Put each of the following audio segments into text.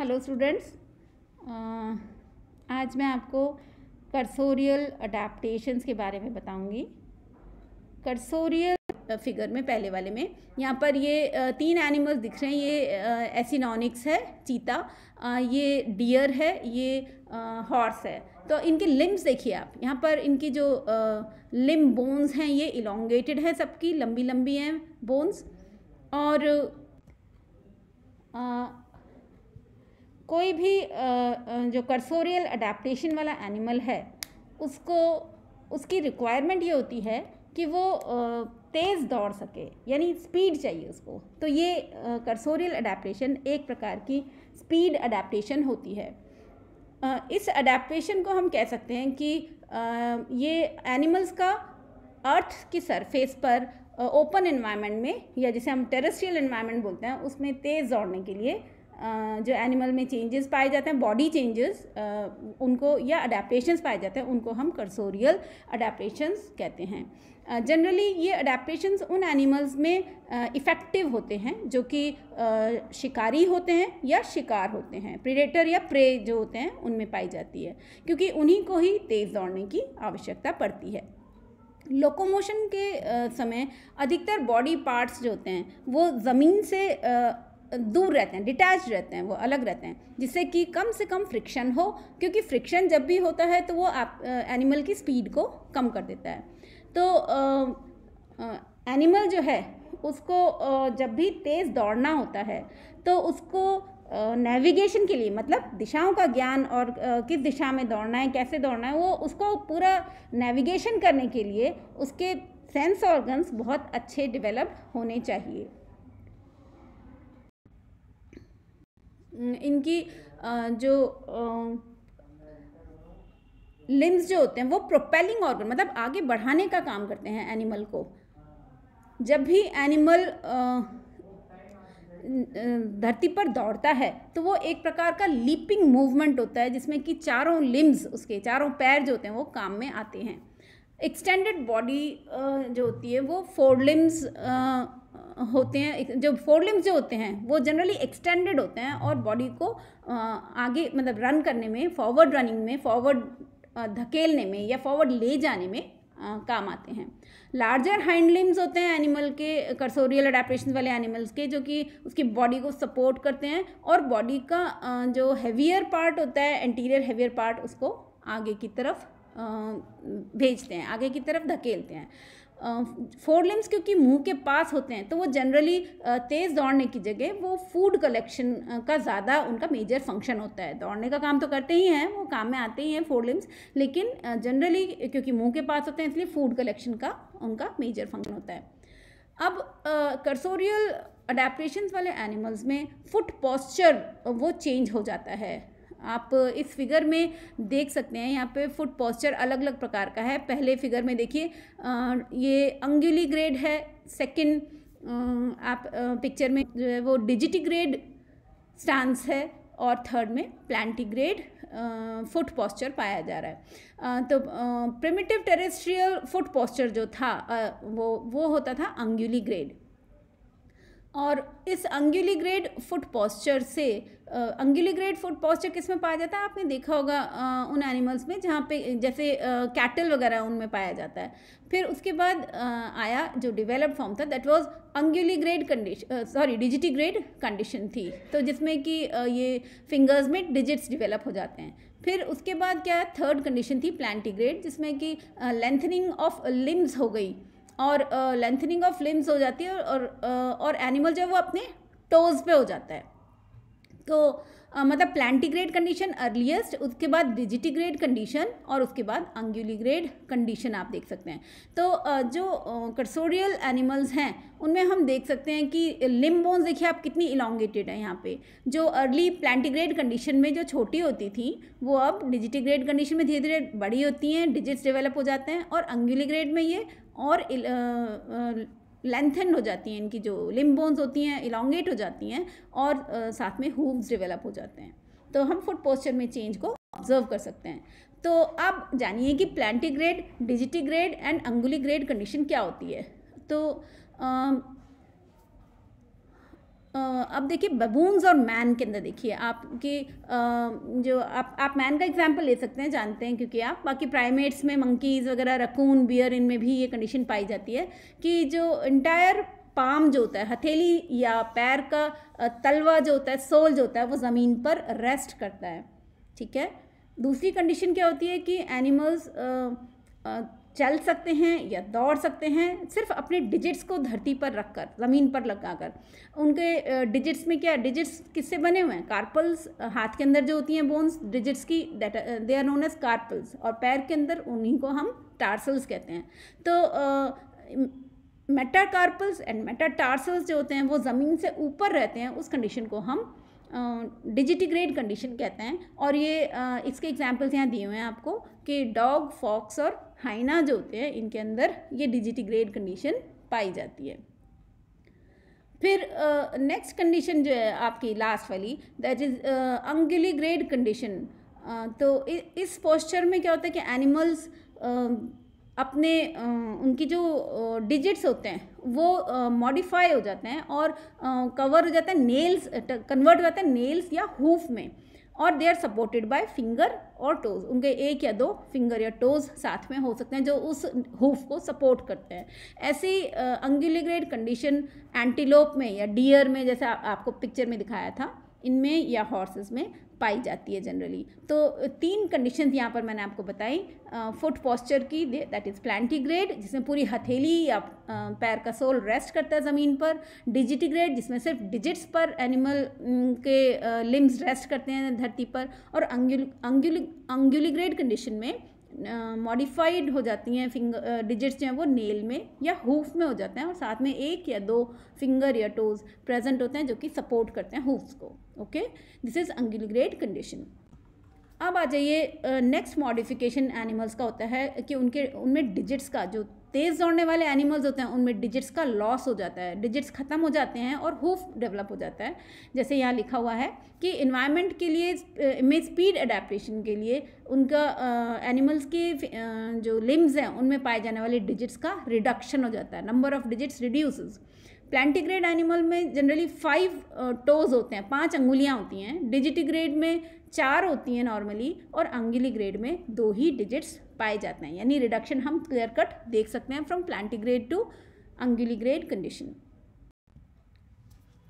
hello students आज मैं आपको कर्सोरियल अडाप्टेशंस के बारे में बताऊंगी कर्सोरियल फिगर में पहले वाले में यहाँ पर ये तीन एनिमल्स दिख रहे हैं ये एसिनॉनिक्स है चीता ये डियर है ये हॉर्स है तो इनके लिम्स देखिए आप यहाँ पर इनकी जो लिम बोन्स हैं ये इलोंगेटेड है सबकी लंबी लंबी हैं बोन्स और आ, कोई भी जो कर्सोरियल अडेप्टशन वाला एनिमल है उसको उसकी रिक्वायरमेंट ये होती है कि वो तेज़ दौड़ सके यानी स्पीड चाहिए उसको तो ये कर्सोरियल अडेप्टशन एक प्रकार की स्पीड अडेप्टशन होती है इस अडेप्टशन को हम कह सकते हैं कि ये एनिमल्स का अर्थ की सरफेस पर ओपन एनवायरनमेंट में या जिसे हम टेरेस्ट्रियल इन्वायरमेंट बोलते हैं उसमें तेज़ दौड़ने के लिए जो एनिमल में चेंजेस पाए जाते हैं बॉडी चेंजेस उनको या अडेप्टेशंस पाए जाते हैं उनको हम कर्सोरियल अडेप्टेशंस कहते हैं जनरली ये अडेप्टेशंस उन एनिमल्स में इफ़ेक्टिव होते हैं जो कि शिकारी होते हैं या शिकार होते हैं प्रिडेटर या प्रे जो होते हैं उनमें पाई जाती है क्योंकि उन्हीं को ही तेज़ दौड़ने की आवश्यकता पड़ती है लोकोमोशन के समय अधिकतर बॉडी पार्ट्स जो होते हैं वो ज़मीन से दूर रहते हैं डिटैच रहते हैं वो अलग रहते हैं जिससे कि कम से कम फ्रिक्शन हो क्योंकि फ्रिक्शन जब भी होता है तो वो आप एनिमल की स्पीड को कम कर देता है तो एनिमल जो है उसको आ, जब भी तेज़ दौड़ना होता है तो उसको नेविगेशन के लिए मतलब दिशाओं का ज्ञान और किस दिशा में दौड़ना है कैसे दौड़ना है वो उसको पूरा नेविगेशन करने के लिए उसके सेंस ऑर्गन्स बहुत अच्छे डेवलप होने चाहिए इनकी जो लिम्स जो होते हैं वो प्रोपेलिंग ऑर्गन मतलब आगे बढ़ाने का काम करते हैं एनिमल को जब भी एनिमल धरती पर दौड़ता है तो वो एक प्रकार का लीपिंग मूवमेंट होता है जिसमें कि चारों लिम्स उसके चारों पैर जो होते हैं वो काम में आते हैं एक्सटेंडेड बॉडी जो होती है वो फोर लिम्स होते हैं जो फोर लिम्स जो होते हैं वो जनरली एक्सटेंडेड होते हैं और बॉडी को आगे मतलब रन करने में फॉरवर्ड रनिंग में फॉरवर्ड धकेलने में या फॉरवर्ड ले जाने में काम आते हैं लार्जर हैंड लिम्स होते हैं एनिमल के कर्सोरियल अडेप्टेशन वाले एनिमल्स के जो कि उसकी बॉडी को सपोर्ट करते हैं और बॉडी का जो हैवियर पार्ट होता है एंटीरियर हैवियर पार्ट उसको आगे की तरफ भेजते हैं आगे की तरफ धकेलते हैं फोर लिम्स क्योंकि मुंह के पास होते हैं तो वो जनरली तेज़ दौड़ने की जगह वो फूड कलेक्शन का ज़्यादा उनका मेजर फंक्शन होता है दौड़ने का काम तो करते ही हैं वो काम में आते ही हैं फोर लिम्स लेकिन जनरली क्योंकि मुंह के पास होते हैं इसलिए फूड कलेक्शन का उनका मेजर फंक्शन होता है अब कर्सोरियल अडेप्टेशन वाले एनिमल्स में फुट पॉस्चर वो चेंज हो जाता है आप इस फिगर में देख सकते हैं यहाँ पे फुट पॉस्चर अलग अलग प्रकार का है पहले फिगर में देखिए ये अंगुली ग्रेड है सेकंड आप पिक्चर में जो है वो डिजिटी ग्रेड स्टांस है और थर्ड में ग्रेड फुट पॉस्चर पाया जा रहा है तो प्रिमिटिव टेरेस्ट्रियल फुट पॉस्चर जो था वो वो होता था अंगुली ग्रेड और इस अंगुलीग्रेड फुट पॉस्चर से अंगुलीग्रेड फुट पॉस्चर किस में पाया जाता है आपने देखा होगा उन एनिमल्स में जहाँ पे जैसे कैटल वगैरह उनमें पाया जाता है फिर उसके बाद आया जो डेवलप्ड फॉर्म था that was unguligrade condition sorry digitigrade condition थी तो जिसमें कि ये फिंगर्स में डिजिट्स डिवेलप हो जाते हैं फिर उसके बाद क्या थर्ड कंडीशन थी प्लान्टीग्रेड जिसमें कि लेंथनिंग ऑफ लिम्स हो गई और लेंथनिंग ऑफ लिम्स हो जाती है और और एनिमल जो है वो अपने टोज़ पे हो जाता है तो मतलब प्लांटीग्रेड कंडीशन अर्लीस्ट उसके बाद डिजिटीग्रेड कंडीशन और उसके बाद अंग्यूलीग्रेड कंडीशन आप देख सकते हैं तो जो कर्सोरियल एनिमल्स हैं उनमें हम देख सकते हैं कि लिम बोन्स देखिए आप कितनी इलांगेटेड है यहाँ पे जो अर्ली प्लांटीग्रेड कंडीशन में जो छोटी होती थी वो अब डिजिटीग्रेड कंडीशन में धीरे धीरे बड़ी होती हैं डिजिट्स डेवलप हो जाते हैं और अंग्यूलीग्रेड में ये और इल, आ, आ, लेंथेंड हो जाती हैं इनकी जो लिम बोन्स होती हैं इलांगेट हो जाती हैं और आ, साथ में हुव्स डेवलप हो जाते हैं तो हम फुट पोस्चर में चेंज को ऑब्जर्व कर सकते हैं तो अब जानिए कि plantigrade digitigrade and unguligrade condition क्या होती है तो आ, अब देखिए बबून्स और मैन के अंदर देखिए आपकी जो आप आप मैन का एग्जाम्पल ले सकते हैं जानते हैं क्योंकि आप बाकी प्राइमेट्स में मंकीज़ वगैरह रकून बियर इनमें भी ये कंडीशन पाई जाती है कि जो इंटायर पाम जो होता है हथेली या पैर का तलवा जो होता है सोल जो होता है वो ज़मीन पर रेस्ट करता है ठीक है दूसरी कंडीशन क्या होती है कि एनिमल्स चल सकते हैं या दौड़ सकते हैं सिर्फ अपने डिजिट्स को धरती पर रखकर ज़मीन पर लगाकर उनके डिजिट्स में क्या डिजिट्स किससे बने हुए हैं कार्पल्स हाथ के अंदर जो होती हैं बोन्स डिजिट्स की they are known as carpals और पैर के अंदर उन्हीं को हम टार्सल्स कहते हैं तो metacarpals and metatarsals जो होते हैं वो ज़मीन से ऊपर रहते हैं उस कंडीशन को हम डिजिटिग्रेड uh, कंडीशन कहते हैं और ये uh, इसके एग्जाम्पल्स यहाँ दिए हुए हैं आपको कि डॉग फॉक्स और हाइना जो होते हैं इनके अंदर ये डिजिटिग्रेड कंडीशन पाई जाती है फिर नेक्स्ट uh, कंडीशन जो है आपकी लास्ट वाली that is unguligrade condition तो इ, इस पोस्चर में क्या होता है कि एनिमल्स uh, अपने उनकी जो डिजिट्स होते हैं वो मॉडिफाई हो जाते हैं और कवर हो जाता है नेल्स कन्वर्ट हो जाता है नेल्स या हूफ में और they are supported by finger और टोज उनके एक या दो फिंगर या टोज साथ में हो सकते हैं जो उस हुफ को सपोर्ट करते हैं ऐसी अंगुलिग्रेड कंडीशन एंटीलोप में या डियर में जैसा आपको पिक्चर में दिखाया था इनमें या हॉर्सेस में पाई जाती है जनरली तो तीन कंडीशन यहाँ पर मैंने आपको बताई फुट पॉस्चर की दैट इज़ प्लान्टीग्रेड जिसमें पूरी हथेली या पैर का सोल रेस्ट करता है ज़मीन पर डिजिटिग्रेड जिसमें सिर्फ डिजिट्स पर एनिमल के लिम्स रेस्ट करते हैं धरती पर और अंगुल अंगुल अंगुलिग्रेड कंडीशन में मॉडिफाइड हो जाती हैं फिंगर डिजिट्स जो हैं वो नेल में या हूफ में हो जाते हैं और साथ में एक या दो फिंगर या टोज प्रेजेंट होते हैं जो कि सपोर्ट करते हैं हूफ्स को okay this is unguligrade condition अब आ जाइए नेक्स्ट मॉडिफिकेशन एनिमल्स का होता है कि उनके उनमें डिजिट्स का जो तेज़ दौड़ने वाले एनिमल्स होते हैं उनमें डिजिट्स का लॉस हो जाता है डिजिट्स ख़त्म हो जाते हैं और हुफ डेवलप हो जाता है जैसे यहाँ लिखा हुआ है कि इन्वायरमेंट के लिए में स्पीड अडेप्टशन के लिए उनका एनिमल्स के जो लिम्स हैं उनमें पाए जाने वाले डिजिट्स का रिडक्शन हो जाता है number of digits reduces plantigrade animal में जनरली फाइव टोज होते हैं पांच अंगुलियां होती हैं डिजिटिग्रेड में चार होती हैं नॉर्मली और अंगिली ग्रेड में दो ही डिजिट्स पाए जाते हैं यानी रिडक्शन हम क्लियर कट देख सकते हैं from plantigrade to grade condition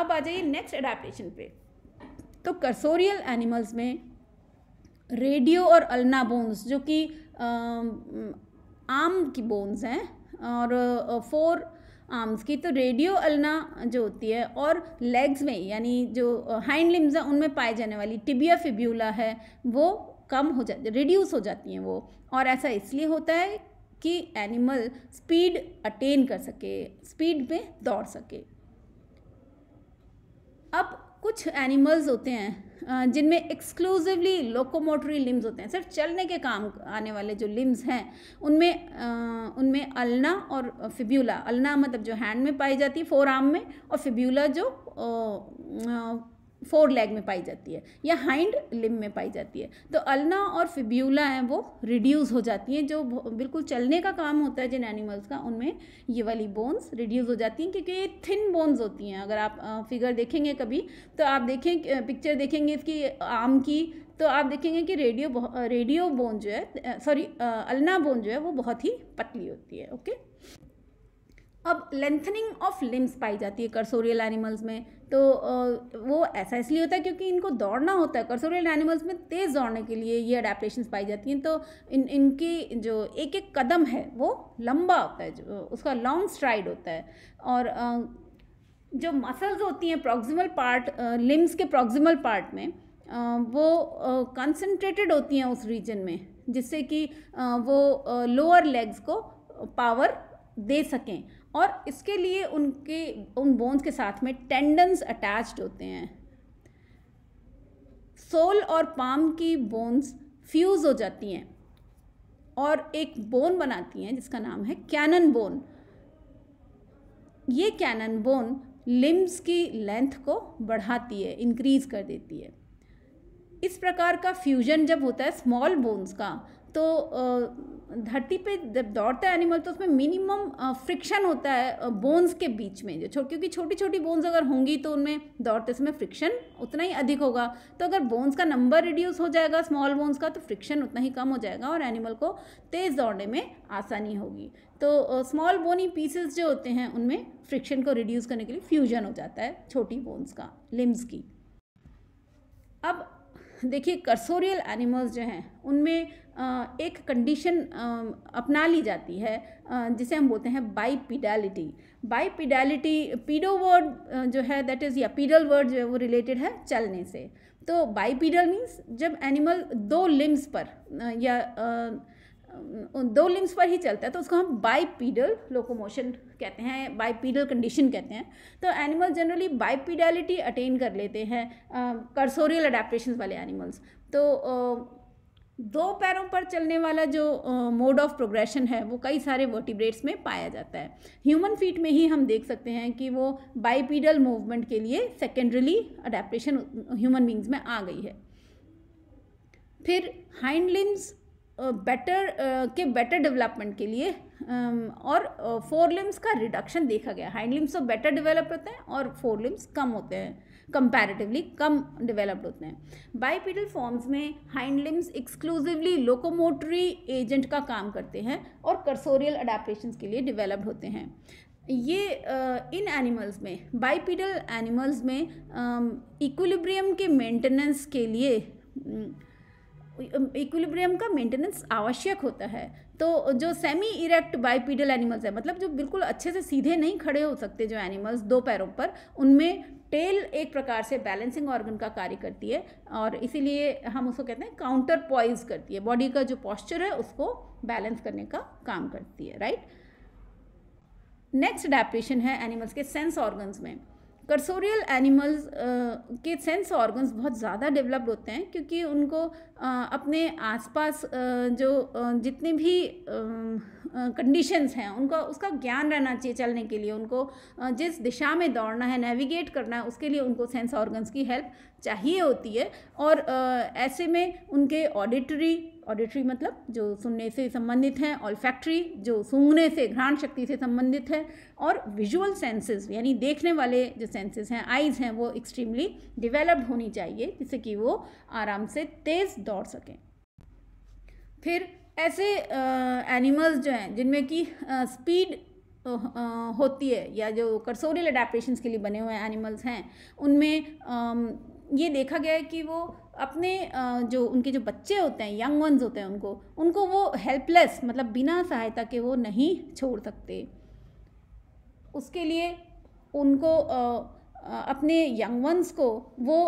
अब आ जाइए नेक्स्ट अडाप्टेशन पे तो कर्सोरियल एनिमल्स में रेडियो और अल्ना बोन्स जो कि आम की बोन्स हैं और फोर आर्म्स की तो रेडियो अलना जो होती है और लेग्स में यानी जो हैंड लिम्स हैं उनमें पाए जाने वाली टिबिया फिब्यूला है वो कम हो जाती रिड्यूस हो जाती हैं वो और ऐसा इसलिए होता है कि एनिमल स्पीड अटेन कर सके स्पीड में दौड़ सके अब कुछ एनिमल्स होते हैं जिनमें एक्सक्लूसिवली लोकोमोटरी लिम्स होते हैं सिर्फ चलने के काम आने वाले जो लिम्स हैं उनमें उनमें अलना और फिब्यूला अलना मतलब जो हैंड में पाई जाती है फोर आर्म में और फिब्यूला जो फोर लेग में पाई जाती है या हाइंड लिम में पाई जाती है तो अलना और फिब्यूला हैं वो रिड्यूस हो जाती हैं जो बिल्कुल चलने का काम होता है जिन एनिमल्स का उनमें ये वाली बोन्स रिड्यूस हो जाती हैं क्योंकि ये थिन बोन्स होती हैं अगर आप फिगर देखेंगे कभी तो आप देखें पिक्चर देखेंगे इसकी आम की तो आप देखेंगे कि रेडियो रेडियो बोन जो है सॉरी अलना बोन जो है वो बहुत ही पतली होती है ओके अब लेंथनिंग ऑफ लिम्स पाई जाती है कर्सोरियल एनिमल्स में तो वो ऐसा इसलिए होता है क्योंकि इनको दौड़ना होता है कर्सोरियल एनिमल्स में तेज़ दौड़ने के लिए ये अडेप्टेशन पाई जाती हैं तो इन इनकी जो एक एक कदम है वो लंबा होता है जो उसका लॉन्ग स्ट्राइड होता है और जो मसल्स होती हैं प्रॉक्सिमल पार्ट लिम्स के प्रॉक्सिमल पार्ट में वो कंसनट्रेटेड होती हैं उस रीजन में जिससे कि वो लोअर लेग्स को पावर दे सकें और इसके लिए उनके उन बोन्स के साथ में टेंडन्स अटैच्ड होते हैं सोल और पाम की बोन्स फ्यूज़ हो जाती हैं और एक बोन बनाती हैं जिसका नाम है कैनन बोन ये कैनन बोन लिम्स की लेंथ को बढ़ाती है इंक्रीज़ कर देती है इस प्रकार का फ्यूजन जब होता है स्मॉल बोन्स का तो धरती पे जब दौड़ता है एनिमल तो उसमें मिनिमम फ्रिक्शन होता है बोन्स के बीच में जो क्योंकि छोटी छोटी बोन्स अगर होंगी तो उनमें दौड़ते समय फ्रिक्शन उतना ही अधिक होगा तो अगर बोन्स का नंबर रिड्यूस हो जाएगा स्मॉल बोन्स का तो फ्रिक्शन उतना ही कम हो जाएगा और एनिमल को तेज़ दौड़ने में आसानी होगी तो स्मॉल बोनी पीसेस जो होते हैं उनमें फ्रिक्शन को रिड्यूस करने के लिए फ्यूजन हो जाता है छोटी बोन्स का लिम्स की अब देखिए कर्सोरियल एनिमल्स जो हैं उनमें एक कंडीशन अपना ली जाती है जिसे हम बोलते हैं बाई बाईपीडैलिटी पीडो वर्ड जो है दैट इज़ या पीडल वर्ड जो है वो रिलेटेड है चलने से तो पीडल मीन्स जब एनिमल दो लिम्स पर या दो लिम्स पर ही चलता है तो उसको हम पीडल लोकोमोशन कहते हैं पीडल कंडीशन कहते हैं तो एनिमल जनरली बाईपीडलिटी अटेन कर लेते हैं कर्सोरियल अडेप्टेशन वाले एनिमल्स तो दो पैरों पर चलने वाला जो मोड ऑफ प्रोग्रेशन है वो कई सारे वर्टिब्रेट्स में पाया जाता है ह्यूमन फीट में ही हम देख सकते हैं कि वो बाइपीडल मूवमेंट के लिए सेकेंडरली अडेप्टेशन ह्यूमन बींग्स में आ गई है फिर हाइंड लिम्स बेटर के बेटर डेवलपमेंट के लिए और फोर लिम्स का रिडक्शन देखा गया हाइंड लिम्स तो बेटर डेवलप होते हैं और फोर लिम्स कम होते हैं कंपैरेटिवली कम डेवलप्ड होते हैं बाईपीडल फॉर्म्स में hind limbs exclusively locomotory agent का काम करते हैं और कर्सोरियल अडेप्टेशन के लिए डिवेलप्ड होते हैं ये इन एनिमल्स में बाइपिडल एनिमल्स में इक्विलिब्रियम के मेंटेनेंस के लिए इक्विलिब्रियम का मेंटेनेंस आवश्यक होता है तो जो सेमी इरेक्ट बाइपीडल एनिमल्स है मतलब जो बिल्कुल अच्छे से सीधे नहीं खड़े हो सकते जो एनिमल्स दो पैरों पर उनमें टेल एक प्रकार से बैलेंसिंग ऑर्गन का कार्य करती है और इसीलिए हम उसको कहते हैं काउंटर पॉइज करती है बॉडी का जो पॉस्चर है उसको बैलेंस करने का काम करती है राइट नेक्स्ट एडेप्टेशन है एनिमल्स के सेंस ऑर्गन्स में कर्सोरियल एनिमल्स के सेंस ऑर्गन्स बहुत ज़्यादा डेवलप्ड होते हैं क्योंकि उनको अपने आसपास जो जितने भी कंडीशंस हैं उनका उसका ज्ञान रहना चाहिए चलने के लिए उनको जिस दिशा में दौड़ना है नेविगेट करना है उसके लिए उनको सेंस ऑर्गन्स की हेल्प चाहिए होती है और ऐसे में उनके ऑडिटरी ऑडिटरी मतलब जो सुनने से संबंधित हैं और फैक्ट्री जो सूंघने से घ्राण शक्ति से संबंधित है और विजुअल सेंसेस यानी देखने वाले जो सेंसेस हैं आइज़ हैं वो एक्सट्रीमली डिवेलप्ड होनी चाहिए जिससे कि वो आराम से तेज़ दौड़ सकें फिर ऐसे एनिमल्स जो हैं जिनमें कि स्पीड होती है या जो कर्सोरियल अडेप्टेशन के लिए बने हुए एनिमल्स हैं उनमें ये देखा गया है कि वो अपने जो उनके जो बच्चे होते हैं यंग वंस होते हैं उनको उनको वो हेल्पलेस मतलब बिना सहायता के वो नहीं छोड़ सकते उसके लिए उनको अपने यंग वंस को वो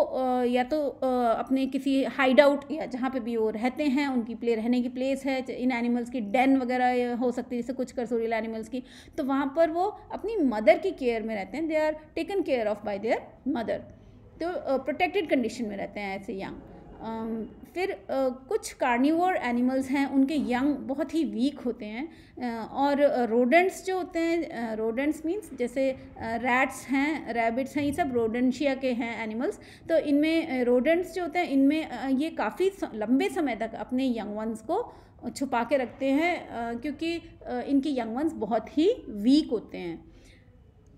या तो अपने किसी हाइड आउट या जहाँ पे भी वो रहते हैं उनकी प्ले रहने की प्लेस है इन एनिमल्स की डैन वगैरह हो सकती है जैसे कुछ करसोरियल एनिमल्स की तो वहाँ पर वो अपनी मदर की केयर में रहते हैं they are taken care of by their mother तो प्रोटेक्टेड कंडीशन में रहते हैं ऐसे यंग फिर कुछ कार्निवोर एनिमल्स हैं उनके यंग बहुत ही वीक होते हैं और रोडेंट्स जो होते हैं रोडेंट्स मीन्स जैसे रैट्स हैं रैबिट्स हैं ये सब रोडेंशिया के हैं एनिमल्स तो इनमें रोडेंट्स जो होते हैं इनमें ये काफ़ी लंबे समय तक अपने यंग वंस को छुपा के रखते हैं क्योंकि इनके यंग वंस बहुत ही वीक होते हैं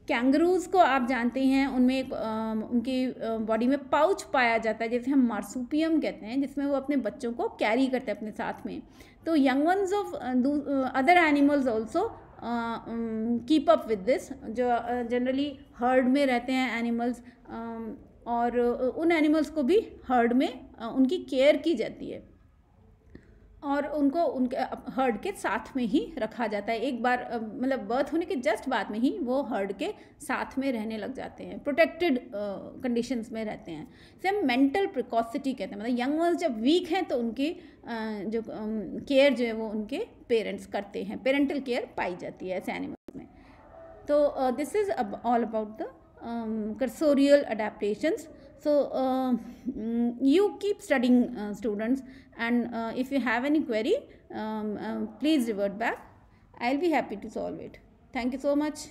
कैंगरूज को आप जानते हैं उनमें एक उनकी बॉडी में पाउच पाया जाता है जैसे हम मार्सूपियम कहते हैं जिसमें वो अपने बच्चों को कैरी करते हैं अपने साथ में तो young ones of other animals also keep up with this जो जनरली uh, हर्ड में रहते हैं एनिमल्स uh, और उन एनिमल्स को भी हर्ड में uh, उनकी केयर की जाती है और उनको उनके हर्ड के साथ में ही रखा जाता है एक बार मतलब बर्थ होने के जस्ट बाद में ही वो हर्ड के साथ में रहने लग जाते हैं प्रोटेक्टेड कंडीशंस में रहते हैं सेम मेंटल प्रिकॉसिटी कहते हैं मतलब यंग वर्स जब वीक हैं तो उनकी uh, जो केयर um, जो है वो उनके पेरेंट्स करते हैं पेरेंटल केयर पाई जाती है ऐसे एनिमल्स में तो this is all about the cursorial adaptations so uh, mm, you keep studying uh, students and uh, if you have any query um, please revert back i'll be happy to solve it thank you so much